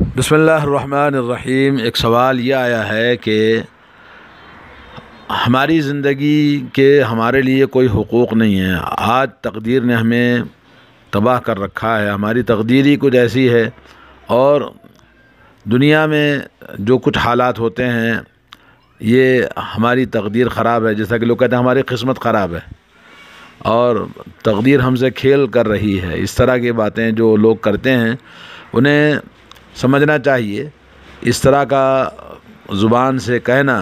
बसमीम एक सवाल ये आया है कि हमारी ज़िंदगी के हमारे लिए कोई हकूक़ नहीं है आज तकदीर ने हमें तबाह कर रखा है हमारी तकदीर ही कुछ ऐसी है और दुनिया में जो कुछ हालात होते हैं ये हमारी तकदीर ख़राब है जैसा कि लोग कहते हैं हमारी किस्मत ख़राब है और तकदीर हमसे खेल कर रही है इस तरह की बातें जो लोग करते हैं उन्हें समझना चाहिए इस तरह का ज़ुबान से कहना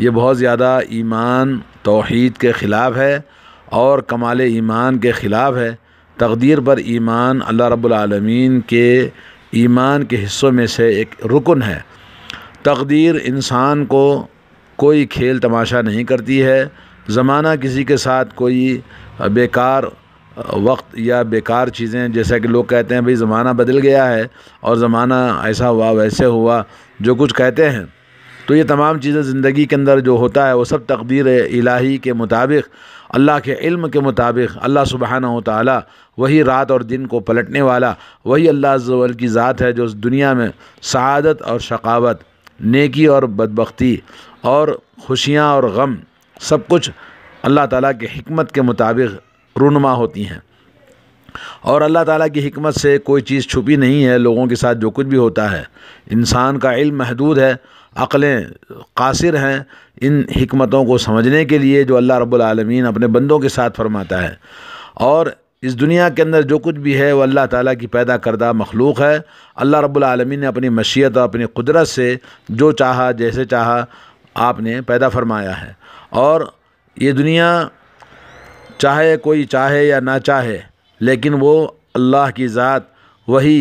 ये बहुत ज़्यादा ईमान तोहद के ख़िलाफ़ है और कमाल ईमान के ख़िलाफ़ है तकदीर पर ईमान अल्लाह रब्बुल के ईमान के हिस्सों में से एक रुकन है तकदीर इंसान को कोई खेल तमाशा नहीं करती है ज़माना किसी के साथ कोई बेकार वक्त या बेकार चीज़ें जैसा कि लोग कहते हैं भाई ज़माना बदल गया है और ज़माना ऐसा हुआ वैसे हुआ जो कुछ कहते हैं तो ये तमाम चीज़ें ज़िंदगी के अंदर जो होता है वो सब तकदीर इलाही के मुताबिक अल्लाह के इल्म के मुताबिक अल्लाह सुबहाना ताली वही रात और दिन को पलटने वाला वही अल्लाह जवल की ज़ात है जो दुनिया में शहादत और शकावत नेकी और बदबख्ती और खुशियाँ और गम सब कुछ अल्लाह ताला के हमत के मुताबिक रूनमा होती हैं और अल्लाह ताला की हमत से कोई चीज़ छुपी नहीं है लोगों के साथ जो कुछ भी होता है इंसान का इल्म महदूद है अक़लें कासिर हैं इन हमतों को समझने के लिए जो अल्लाह रब्बुल रबालमीन अपने बंदों के साथ फरमाता है और इस दुनिया के अंदर जो कुछ भी है वह अल्लाह ताला की पैदा करदा मखलूक है अल्लाह रब्बुल ने अपनी मशीत और अपनी कुदरत से जो चाहा जैसे चाहा आपने पैदा फरमाया है और ये दुनिया चाहे कोई चाहे या ना चाहे लेकिन वो अल्लाह की ज़ात वही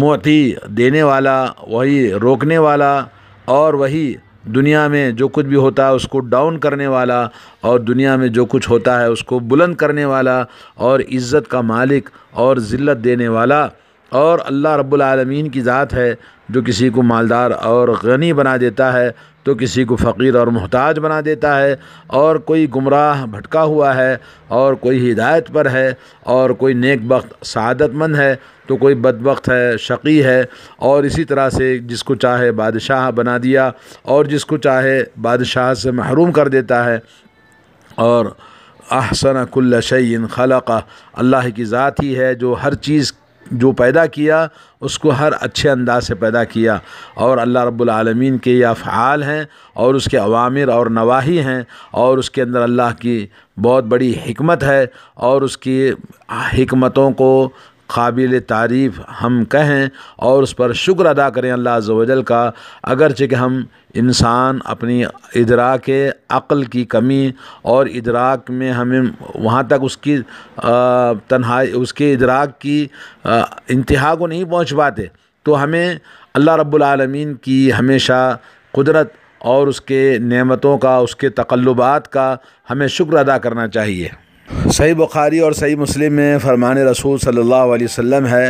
मोती देने वाला वही रोकने वाला और वही दुनिया में जो कुछ भी होता है उसको डाउन करने वाला और दुनिया में जो कुछ होता है उसको बुलंद करने वाला और इज़्ज़त का मालिक और ज़िल्लत देने वाला और अल्लाह रब्बुल रबालमीन की ज़ात है जो किसी को मालदार और गनी बना देता है तो किसी को फ़कीर और मोहताज बना देता है और कोई गुमराह भटका हुआ है और कोई हिदायत पर है और कोई नेक वक्त सदतमंद है तो कोई बदबक है शकी है और इसी तरह से जिसको चाहे बादशाह बना दिया और जिसको चाहे बादशाह से महरूम कर देता है और अहसन कुल्ल शयन खलाका अल्लाह की ज़ात ही है जो हर चीज़ जो पैदा किया उसको हर अच्छे अंदाज से पैदा किया और अल्लाह रब्बुल आलमीन के ये अफ़ाल हैं और उसके अवामिर और नवाही हैं और उसके अंदर अल्लाह की बहुत बड़ी हमत है और उसकी हमतों को काबिल तारीफ़ हम कहें और उस पर शुक्र अदा करें अल्लाह वजल का अगरचे कि हम इंसान अपनी इदरा के अक़ल की कमी और इदराक में हमें वहाँ तक उसकी तन्हाई उसके इदराक की इंतहा को नहीं पहुँच पाते तो हमें अल्लाह रब्लमीन की हमेशा कुदरत और उसके नेमतों का उसके तकल्लुबात का हमें शुक्र अदा करना चाहिए सही बुखारी और सही मुस्लिम में फरमान रसूल सल्लल्लाहु अलैहि वसल्लम है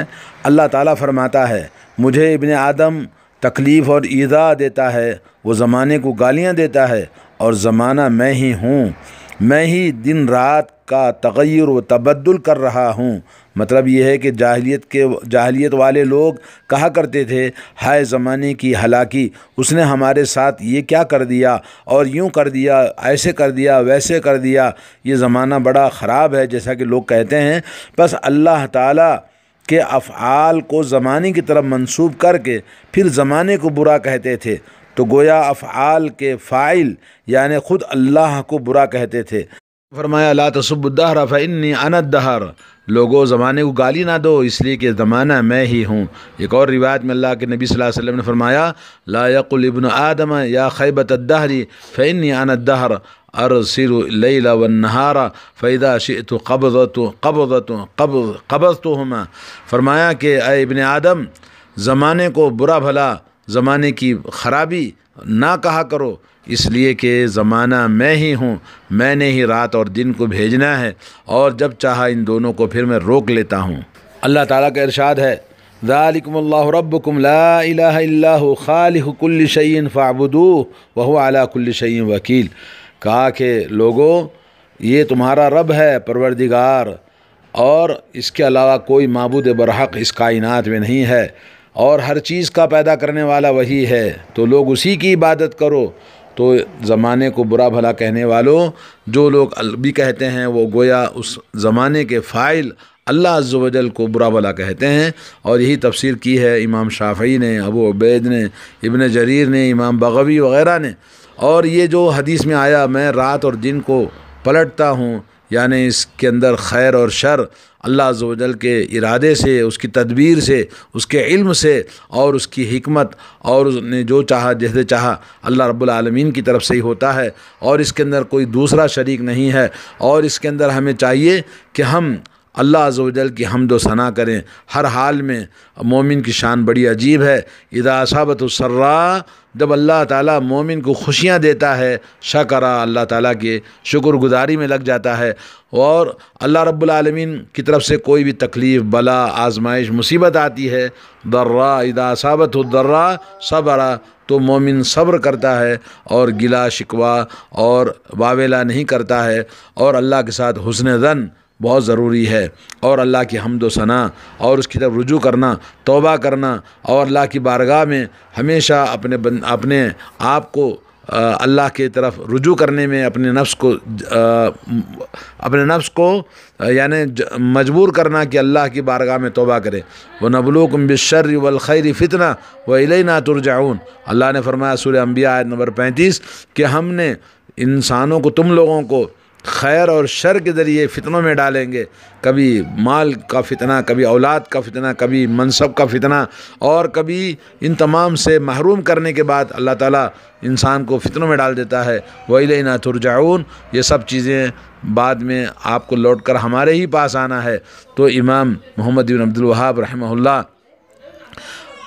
अल्लाह ताला फरमाता है मुझे इबन आदम तकलीफ़ और ईदा देता है वो ज़माने को गालियाँ देता है और ज़माना मैं ही हूँ मैं ही दिन रात का तगैर व तबदुल कर रहा हूँ मतलब ये है कि जाहलीत के जाहलीत वाले लोग कहा करते थे हाय ज़माने की हलाकी उसने हमारे साथ ये क्या कर दिया और यूँ कर दिया ऐसे कर दिया वैसे कर दिया ये ज़माना बड़ा ख़राब है जैसा कि लोग कहते हैं बस अल्लाह ताला के अफ़ाल को ज़माने की तरफ मंसूब करके फिर ज़माने को बुरा कहते थे तो गोया अफ़ाल के फ़ाइल यानि ख़ुद अल्लाह को बुरा कहते थे फरमाया ला तसब्दहर फ़िनी दहर लोगो ज़माने को गाली ना दो इसलिए कि ज़माना मैं ही हूँ एक और रिवायत में अल्लाह के नबी सल्लल्लाहु अलैहि वसल्लम ने फरमाया ला यकुलबन आदम या खैबत अदहरी फ़िनी अनदहर अरसिर लैला व फ़ैदा शित कबरत कबरत कब तो हम फरमाया कि अबन आदम ज़माने को बुरा भला ज़माने की खराबी ना कहा करो इसलिए कि ज़माना मैं ही हूँ मैंने ही रात और दिन को भेजना है और जब चाहा इन दोनों को फिर मैं रोक लेता हूँ अल्लाह ताला का इरशाद है ज़ालिकमल्ला रब्बुकुम ला इलाहा इल्ला खालिहु फ़ाबुदू वहु अला वकील कहा कि लोगो ये तुम्हारा रब है परवरदिगार और इसके अलावा कोई मबूद बरहक इस कायनत में नहीं है और हर चीज़ का पैदा करने वाला वही है तो लोग उसी की इबादत करो तो ज़माने को बुरा भला कहने वालों जो लोग अलबी कहते हैं वो गोया उस ज़माने के फ़ाइल अल्लाह अज्जल को बुरा भला कहते हैं और यही तफसीर की है इमाम शाफी ने अबू उबैद ने इबन जरीर ने इमाम बगवी वगैरह ने और ये जो हदीस में आया मैं रात और दिन को पलटता हूँ यानी इसके अंदर खैर और शर अल्लाह जल के इरादे से उसकी तदबीर से उसके इल्म से और उसकी हमत और उसने जो चाहा जैसे चाहा अल्लाह रबालमीन की तरफ से ही होता है और इसके अंदर कोई दूसरा शरीक नहीं है और इसके अंदर हमें चाहिए कि हम अल्लाह अजल की दो सना करें हर हाल में मोमिन की शान बड़ी अजीब है इदासबतसर्रा जब अल्लाह ताला मोमिन को खुशियाँ देता है शकरा अल्लाह ताला के गुज़ारी में लग जाता है और अल्लाह रब्बुल रब्लमिन की तरफ से कोई भी तकलीफ़ बला आजमाइश मुसीबत आती है दर्रा इदा साबत हो दर्रा सबरा तो मोमिन सब्र करता है और गिला शिकवा और वावेला नहीं करता है और अल्लाह के साथ हुसन जन बहुत ज़रूरी है और अल्लाह की हमदो सना और उसकी तरफ रुजू करना तोबा करना और अल्लाह की बारगाह में हमेशा अपने बन, अपने आप को अल्लाह के तरफ रुजू करने में अपने नफ्स को आ, अपने नफ्स को यानि मजबूर करना कि अल्लाह की बारगाह में तोबा करे वह नबलूकम बिशर वलखैर फ़ितना व इलेना तुरजाउन अल्लाह ने फरमाया सूर्य अम्बिया आयत नंबर पैंतीस कि हमने इंसानों को तुम लोगों को खैर और शर के ज़रिए फ़ितनों में डालेंगे कभी माल का फितना कभी औलाद का फितना कभी मनसब का फितना और कभी इन तमाम से महरूम करने के बाद अल्लाह ताला इंसान को फितनों में डाल देता है वही ना तुरजाउन ये सब चीज़ें बाद में आपको लौट कर हमारे ही पास आना है तो इमाम मोहम्मद बिन अब्दुल वहाब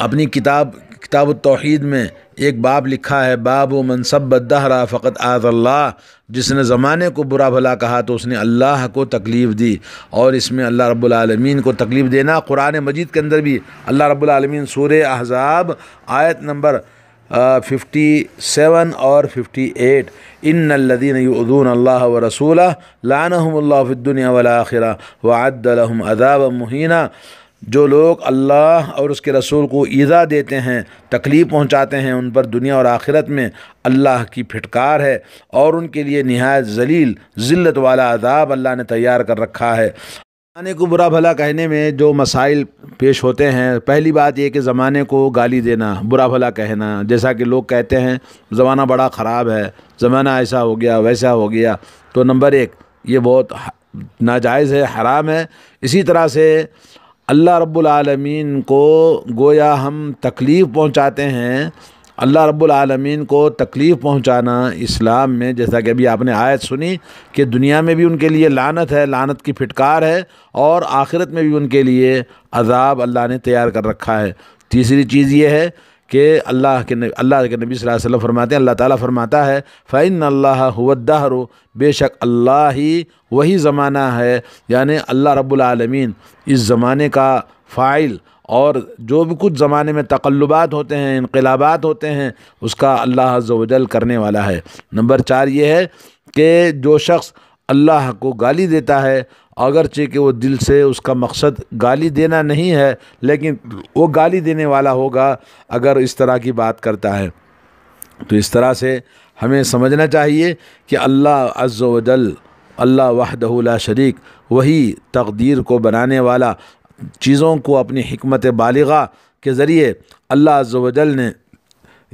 अपनी किताब किताब तोहद में एक बाब लिखा है बाब व मनसब दहरा फ़कत आज जिसने ज़माने को बुरा भला कहा तो उसने अल्लाह को तकलीफ़ दी और इसमें अल्लाह रब्लमीन को तकलीफ़ देना कुरान मजीद के अंदर भी अल्लाह रब्लम सूर अहजाब आयत नंबर फिफ्टी सेवन और फिफ्टी एट इन लदीन अल्लाह व रसूल लानहमल्ला फ़िद्दुनिया वाखिर वादलहम अदाब जो लोग अल्लाह और उसके रसूल को ईज़ा देते हैं तकलीफ़ पहुंचाते हैं उन पर दुनिया और आखिरत में अल्लाह की फिटकार है और उनके लिए नहायत जलील ज़िलत वाला अदाब अल्लाह ने तैयार कर रखा है ज़माने को बुरा भला कहने में जो मसाइल पेश होते हैं पहली बात यह कि ज़माने को गाली देना बुरा भला कहना जैसा कि लोग कहते हैं ज़माना बड़ा ख़राब है ज़माना ऐसा हो गया वैसा हो गया तो नंबर एक ये बहुत नाजायज़ है हराम है इसी तरह से अल्लाह रब्बुल को गोया हम तकलीफ़ पहुँचाते हैं अल्लाह रब्बुल को तकलीफ़ पहुँचाना इस्लाम में जैसा कि अभी आपने आयत सुनी कि दुनिया में भी उनके लिए लानत है लानत की फिटकार है और आखिरत में भी उनके लिए अजाब अल्लाह ने तैयार कर रखा है तीसरी चीज़ ये है कि अल्लाह के अल्लाह के नबी वसल्लम फरमाते हैं अल्लाह ताला फरमाता है फ़ैन अल्लाह हुद्दाहरो बेशक अल्लाह ही वही ज़माना है यानि अल्लाह रब्लमीन इस ज़माने का फ़ाइल और जो भी कुछ ज़माने में तकल्लुबात होते हैं इनकलाबात होते हैं उसका अल्लाह जजल करने वाला है नंबर चार ये है कि जो शख्स अल्लाह को गाली देता है अगरचे कि वो दिल से उसका मकसद गाली देना नहीं है लेकिन वो गाली देने वाला होगा अगर इस तरह की बात करता है तो इस तरह से हमें समझना चाहिए कि अल्लाह अज्जल अल्लाह वहदहुल्ला शरीक वही तकदीर को बनाने वाला चीज़ों को अपनी हमत बालिगा के ज़रिए अल्लाह अज्जल ने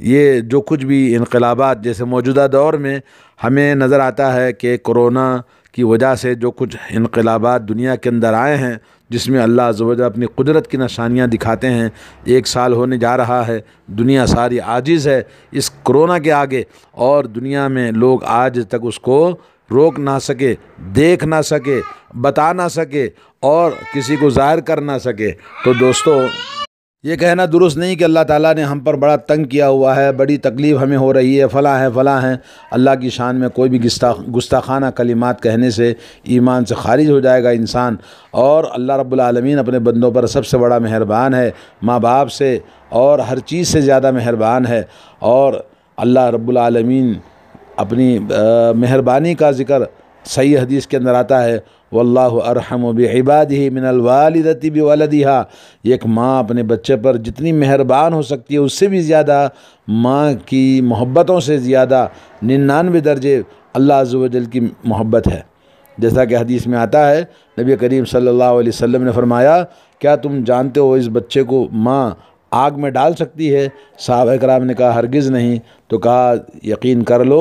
ये जो कुछ भी इनकलाबात जैसे मौजूदा दौर में हमें नज़र आता है कि कोरोना की वजह से जो कुछ इनकलाबात दुनिया के अंदर आए हैं जिसमें अल्लाह वजह अपनी कुदरत की निशानियाँ दिखाते हैं एक साल होने जा रहा है दुनिया सारी आजिज़ है इस कोरोना के आगे और दुनिया में लोग आज तक उसको रोक ना सके देख ना सके बता ना सके और किसी को ज़ाहिर कर ना सके तो दोस्तों ये कहना दुरुस्त नहीं कि अल्लाह ताला ने हम पर बड़ा तंग किया हुआ है बड़ी तकलीफ़ हमें हो रही है फ़ला है फ़ला है अल्लाह की शान में कोई भी गुस्ताखाना कलिमात कहने से ईमान से खारिज हो जाएगा इंसान और अल्लाह रब्बुल आलमीन अपने बंदों पर सबसे बड़ा मेहरबान है माँ बाप से और हर चीज़ से ज़्यादा मेहरबान है और अल्लाह रब्बुल आलमीन अपनी मेहरबानी का ज़िक्र सही हदीस के अंदर आता है वल्ला अरहम बबाद ही मिनल वालदती भी वालदिहा एक माँ अपने बच्चे पर जितनी मेहरबान हो सकती है उससे भी ज़्यादा माँ की मोहब्बतों से ज़्यादा निन्यानवे दर्जे अल्लाह अजल की मोहब्बत है जैसा कि हदीस में आता है नबी करीम सल्लल्लाहु अलैहि वसल्लम ने फरमाया क्या तुम जानते हो इस बच्चे को माँ आग में डाल सकती है साहब कराम ने कहा हरगिज़ नहीं तो कहा यकीन कर लो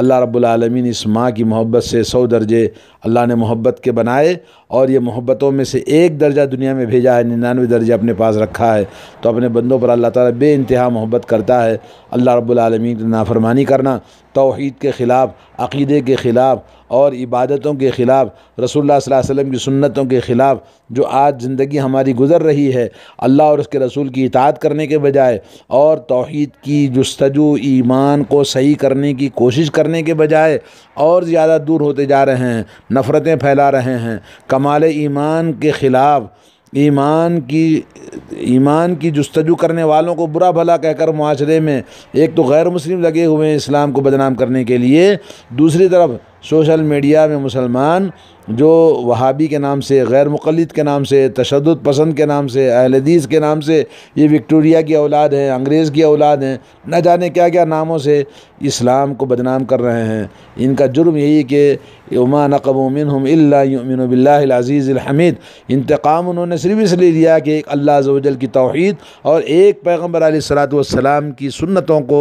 अल्लाह रब्लमीन इस माँ की मोहब्बत से सौ दर्जे अल्लाह ने मोहब्बत के बनाए और ये मोहब्बतों में से एक दर्जा दुनिया में भेजा है निन्यानवे दर्जे अपने पास रखा है तो अपने बंदों पर अल्लाह ताला बेानतहा मोहब्बत करता है अल्लाह रब्लमीन की नाफरमानी करना तोहद के ख़िलाफ़ अक़ीदे के ख़िलाफ़ और इबादतों के ख़िलाफ़ रसोल्ला वसम की सुन्नतों के ख़िलाफ़ जो आज ज़िंदगी हमारी गुज़र रही है अल्लाह और उसके रसूल की इतात करने के बजाय और तोहद की जस्तजू ईमान को सही करने की कोशिश करने के बजाय और ज़्यादा दूर होते जा रहे हैं नफ़रतें फैला रहे हैं कमाल ईमान के ख़िलाफ़ ईमान की ईमान की जस्तजू करने वालों को बुरा भला कहकर माशरे में एक तो गैर मुस्लिम लगे हुए हैं इस्लाम को बदनाम करने के लिए दूसरी तरफ सोशल मीडिया में मुसलमान जो वहाबी के नाम से गैर मुकलद के नाम से तशद पसंद के नाम से अहलदीस के नाम से ये विक्टोरिया की औलाद हैं अंग्रेज़ की औलाद हैं न जाने क्या क्या नामों से इस्लाम को बदनाम कर रहे हैं इनका जुर्म यही कि उमा नकबमिन अजीज़ बिल्लाज़ीज़िलहमीद इंतकाम उन्होंने सिर्फ इसलिए लिया कि एक अल्लाह जजल की तोहद और एक पैगम्बर सलाम की सुन्नतों को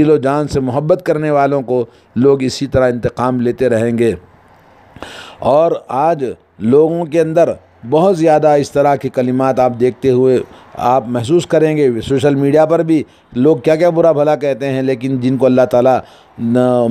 दिलो जान से मोहब्बत करने वालों को लोग इसी तरह इंतकाम लेते रहेंगे और आज लोगों के अंदर बहुत ज़्यादा इस तरह के कलिमात आप देखते हुए आप महसूस करेंगे सोशल मीडिया पर भी लोग क्या क्या बुरा भला कहते हैं लेकिन जिनको अल्लाह ताला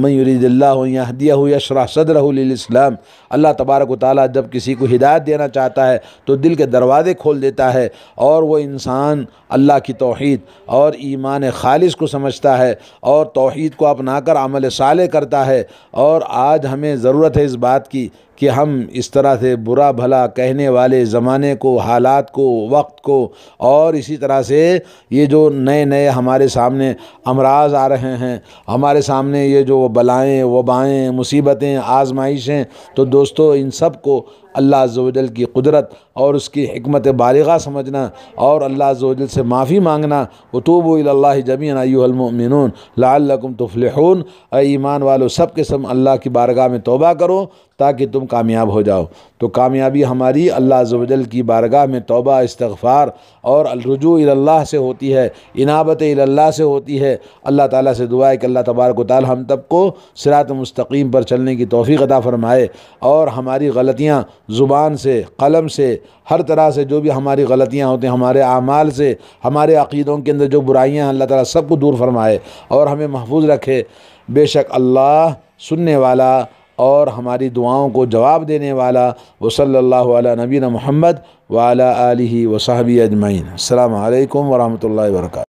मयूरीदिल्ला हो या हदिया हो या शराह सदरहलाम अल्लाह तबारक ताली जब किसी को हिदायत देना चाहता है तो दिल के दरवाज़े खोल देता है और वह इंसान अल्लाह की तोहद और ईमान खालिश को समझता है और तोहद को अपना कर अमल साल करता है और आज हमें ज़रूरत है इस बात की कि हम इस तरह से बुरा भला कहने वाले ज़माने को हालात को वक्त को और और इसी तरह से ये जो नए नए हमारे सामने अमराज आ रहे हैं हमारे सामने ये जो बलाएँ वबाएँ मुसीबतें आजमाइशें तो दोस्तों इन सब को अल्लाह जोजल की कुदरत और उसकी हमत बालगा समझना और अल्लाह जोजल से माफ़ी मांगना वतूब अल्ला जमीन आयुलमिन लाकुम तफलहून ईमान वालों सब के सब अल्लाह की बारगाह में तोबा करो ताकि तुम कामयाब हो जाओ तो कामयाबी हमारी अल्लाह जवजल की बारगाह में तोबा इस्तफ़ार और रजू अल्लाह से होती है इनाबत अल्लाह से होती है अल्लाह ताला से दुआ है कि अल्लाह तबारक ताल हम तब को सरात मस्तकीम पर चलने की तोफ़ी अदा फ़रमाए और हमारी गलतियाँ ज़ुबान से कलम से हर तरह से जो भी हमारी गलतियाँ होती हैं हमारे आमाल से हमारे अकीदों के अंदर जो बुराइयाँ हैं अल्लाह ताला सबको दूर फरमाए और हमें महफूज रखे बेशक अल्लाह सुनने वाला और हमारी दुआओं को जवाब देने वाला वो सल्ला नबीन महमद आलि वसाहबी अजमैन अल्लाम वरहमल वर्का